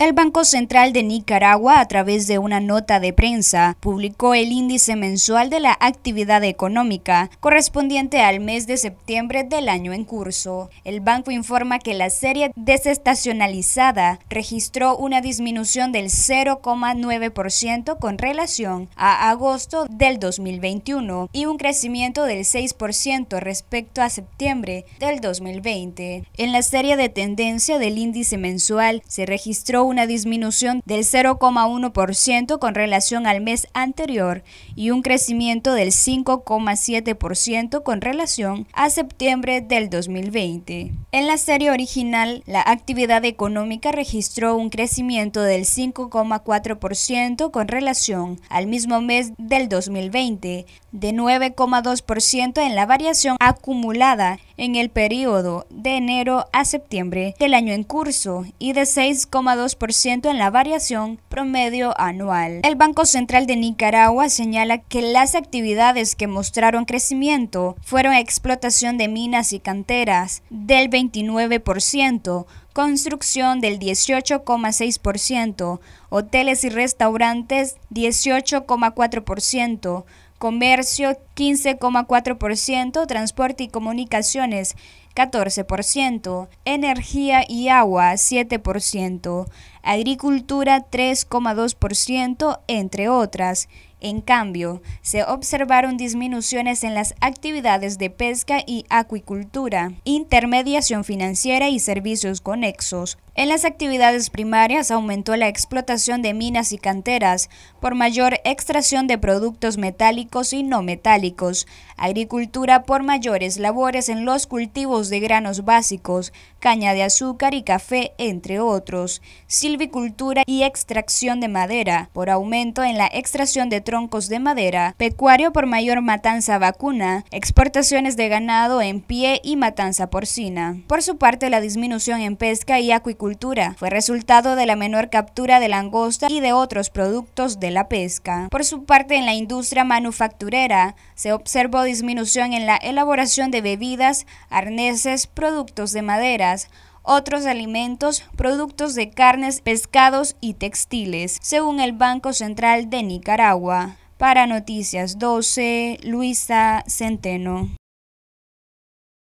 El Banco Central de Nicaragua, a través de una nota de prensa, publicó el índice mensual de la actividad económica correspondiente al mes de septiembre del año en curso. El banco informa que la serie desestacionalizada registró una disminución del 0,9% con relación a agosto del 2021 y un crecimiento del 6% respecto a septiembre del 2020. En la serie de tendencia del índice mensual se registró una disminución del 0,1% con relación al mes anterior y un crecimiento del 5,7% con relación a septiembre del 2020. En la serie original, la actividad económica registró un crecimiento del 5,4% con relación al mismo mes del 2020, de 9,2% en la variación acumulada en el periodo de enero a septiembre del año en curso y de 6,2% en la variación promedio anual. El Banco Central de Nicaragua señala que las actividades que mostraron crecimiento fueron explotación de minas y canteras del 29%, construcción del 18,6%, hoteles y restaurantes 18,4%, comercio 15,4%, transporte y comunicaciones 14%, energía y agua 7%, agricultura 3,2%, entre otras. En cambio, se observaron disminuciones en las actividades de pesca y acuicultura, intermediación financiera y servicios conexos, en las actividades primarias aumentó la explotación de minas y canteras por mayor extracción de productos metálicos y no metálicos, agricultura por mayores labores en los cultivos de granos básicos, caña de azúcar y café, entre otros, silvicultura y extracción de madera por aumento en la extracción de troncos de madera, pecuario por mayor matanza vacuna, exportaciones de ganado en pie y matanza porcina. Por su parte, la disminución en pesca y acuicultura fue resultado de la menor captura de langosta y de otros productos de la pesca. Por su parte, en la industria manufacturera se observó disminución en la elaboración de bebidas, arneses, productos de maderas, otros alimentos, productos de carnes, pescados y textiles, según el Banco Central de Nicaragua. Para Noticias 12, Luisa Centeno.